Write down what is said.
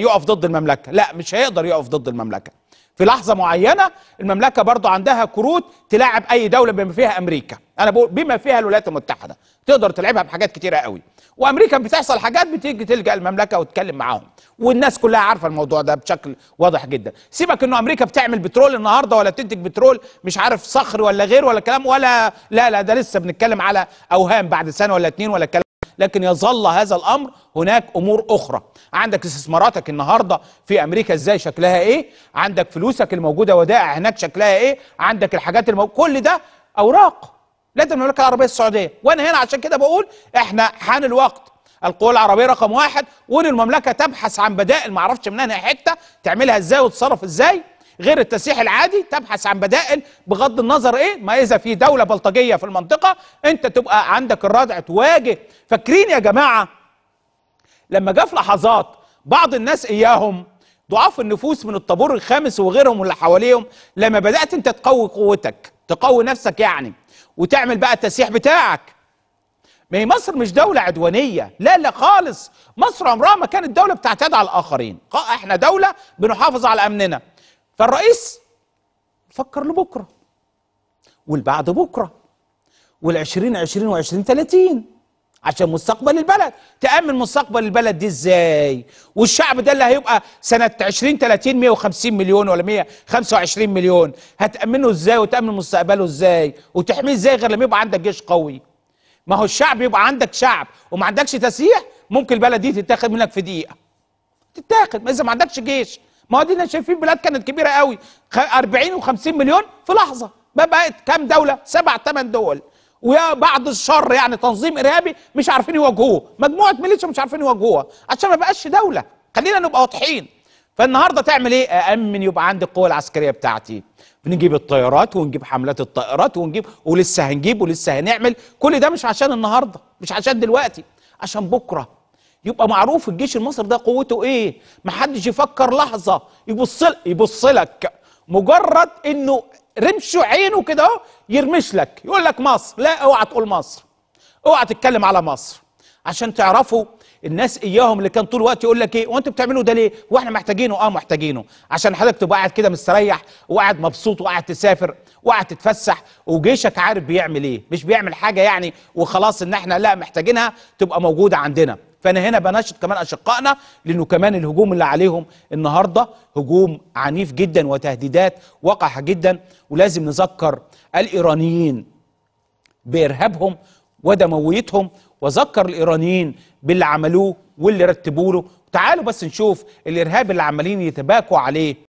يقف ضد المملكه لا مش هيقدر يقف ضد المملكه في لحظه معينه المملكه برضو عندها كروت تلاعب اي دوله بما فيها امريكا انا بقول بما فيها الولايات المتحده تقدر تلعبها بحاجات كتيره قوي وامريكا بتحصل حاجات بتيجي تلجا المملكه وتتكلم معاهم والناس كلها عارفه الموضوع ده بشكل واضح جدا سيبك انه امريكا بتعمل بترول النهارده ولا بتنتج بترول مش عارف صخر ولا غير ولا كلام ولا لا لا ده لسه بنتكلم على اوهام بعد سنه ولا اتنين ولا كلام لكن يظل هذا الامر هناك امور اخرى عندك استثماراتك النهارده في امريكا ازاي شكلها ايه عندك فلوسك الموجوده ودائع هناك شكلها ايه عندك الحاجات الموجودة كل ده اوراق لدى المملكه العربيه السعوديه وانا هنا عشان كده بقول احنا حان الوقت القوى العربيه رقم واحد وان المملكه تبحث عن بدائل معرفش منها حته تعملها ازاي وتتصرف ازاي غير التسليح العادي تبحث عن بدائل بغض النظر ايه ما اذا في دوله بلطجيه في المنطقه انت تبقى عندك الردع تواجه فاكرين يا جماعه لما جاء في لحظات بعض الناس اياهم ضعاف النفوس من الطابور الخامس وغيرهم واللي حواليهم لما بدات انت تقوي قوتك تقوي نفسك يعني وتعمل بقى التسليح بتاعك ما هي مصر مش دولة عدوانية لا لا خالص مصر عمرها ما كانت دولة بتعتاد على الآخرين احنا دولة بنحافظ على أمننا فالرئيس فكر لبكرة والبعد بكرة والعشرين عشرين وعشرين ثلاثين عشان مستقبل البلد تأمن مستقبل البلد دي ازاي والشعب ده اللي هيبقى سنة 20 30 150 مليون ولا 125 مليون هتأمنه ازاي وتأمن مستقبله ازاي وتحميه ازاي غير لما يبقى عندك جيش قوي ما هو الشعب يبقى عندك شعب وما عندكش تسيح ممكن البلد دي تتاخد منك في دقيقة تتاخد ما اذا ما عندكش جيش ما دينا شايفين بلاد كانت كبيره قوي 40 و50 مليون في لحظه ما بقت كام دوله سبع ثمان دول ويا بعض الشر يعني تنظيم ارهابي مش عارفين يواجهوه مجموعه ميليشيا مش عارفين يواجهوها عشان ما بقاش دوله خلينا نبقى واضحين فالنهارده تعمل ايه امن يبقى عندي القوه العسكريه بتاعتي بنجيب الطيارات ونجيب حملات الطائرات ونجيب ولسه هنجيب ولسه هنعمل كل ده مش عشان النهارده مش عشان دلوقتي عشان بكره يبقى معروف الجيش المصري ده قوته ايه محدش يفكر لحظه يبص يبص لك مجرد انه رمشه عينه كده يرمش لك يقول لك مصر لا اوعى تقول مصر اوعى تتكلم على مصر عشان تعرفوا الناس اياهم اللي كان طول الوقت يقول لك ايه وانتوا بتعملوا ده ليه واحنا محتاجينه اه محتاجينه عشان حضرتك تبقى قاعد كده مستريح وقاعد مبسوط وقاعد تسافر وقاعد تتفسح وجيشك عارف بيعمل ايه مش بيعمل حاجه يعني وخلاص ان احنا لا محتاجينها تبقى موجوده عندنا فانا هنا بنشط كمان اشقائنا لانه كمان الهجوم اللي عليهم النهارده هجوم عنيف جدا وتهديدات وقحه جدا ولازم نذكر الايرانيين بارهابهم ودمويتهم وذكر الايرانيين باللي عملوه واللي رتبوا له تعالوا بس نشوف الارهاب اللي عمالين يتباكوا عليه